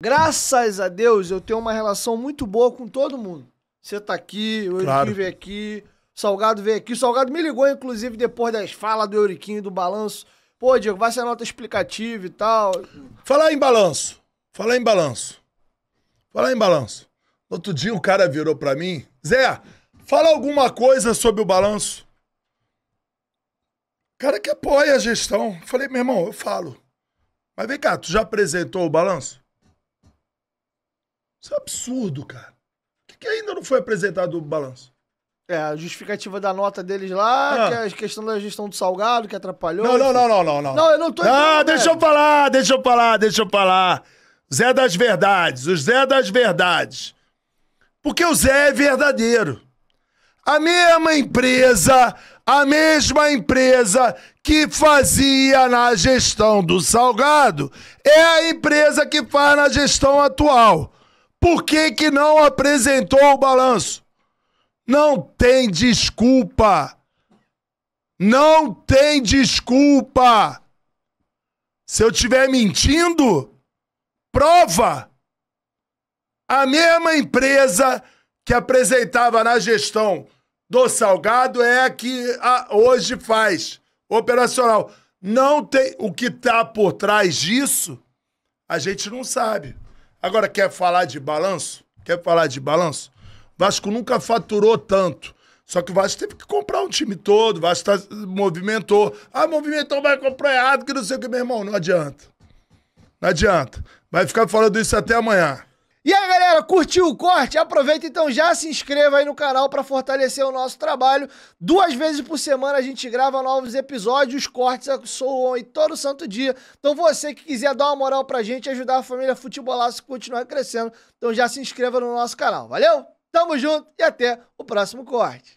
Graças a Deus, eu tenho uma relação muito boa com todo mundo. Você tá aqui, o claro. Euriquinho veio aqui, o Salgado veio aqui. O Salgado me ligou, inclusive, depois das falas do Euriquinho, do balanço. Pô, Diego, vai ser nota explicativa e tal. Falar em balanço. Falar em balanço. Falar em balanço. Outro dia um cara virou para mim, Zé, fala alguma coisa sobre o balanço. Cara que apoia a gestão. Falei, meu irmão, eu falo. Mas vem cá, tu já apresentou o balanço? Isso é um absurdo, cara. Por que, ainda não foi apresentado o balanço? É, a justificativa da nota deles lá, ah. que é a questão da gestão do salgado, que atrapalhou. Não, não, não, não, não, não. Não, eu não tô Ah, deixa eu falar, deixa eu falar, deixa eu falar. Zé das Verdades, o Zé das Verdades. Porque o Zé é verdadeiro. A mesma empresa, a mesma empresa que fazia na gestão do Salgado é a empresa que faz na gestão atual. Por que, que não apresentou o balanço? Não tem desculpa. Não tem desculpa. Se eu estiver mentindo, prova. A mesma empresa que apresentava na gestão do Salgado é a que a, hoje faz operacional. Não tem o que está por trás disso, a gente não sabe. Agora, quer falar de balanço? Quer falar de balanço? Vasco nunca faturou tanto. Só que o Vasco teve que comprar um time todo, o Vasco tá, movimentou. Ah, movimentou, vai comprar errado, que não sei o que, meu irmão. Não adianta. Não adianta. Vai ficar falando isso até amanhã. E aí, galera, curtiu o corte? Aproveita então já se inscreva aí no canal para fortalecer o nosso trabalho. Duas vezes por semana a gente grava novos episódios, os cortes soam aí todo santo dia. Então você que quiser dar uma moral pra gente, ajudar a família Futebolaço a continuar crescendo, então já se inscreva no nosso canal. Valeu? Tamo junto e até o próximo corte.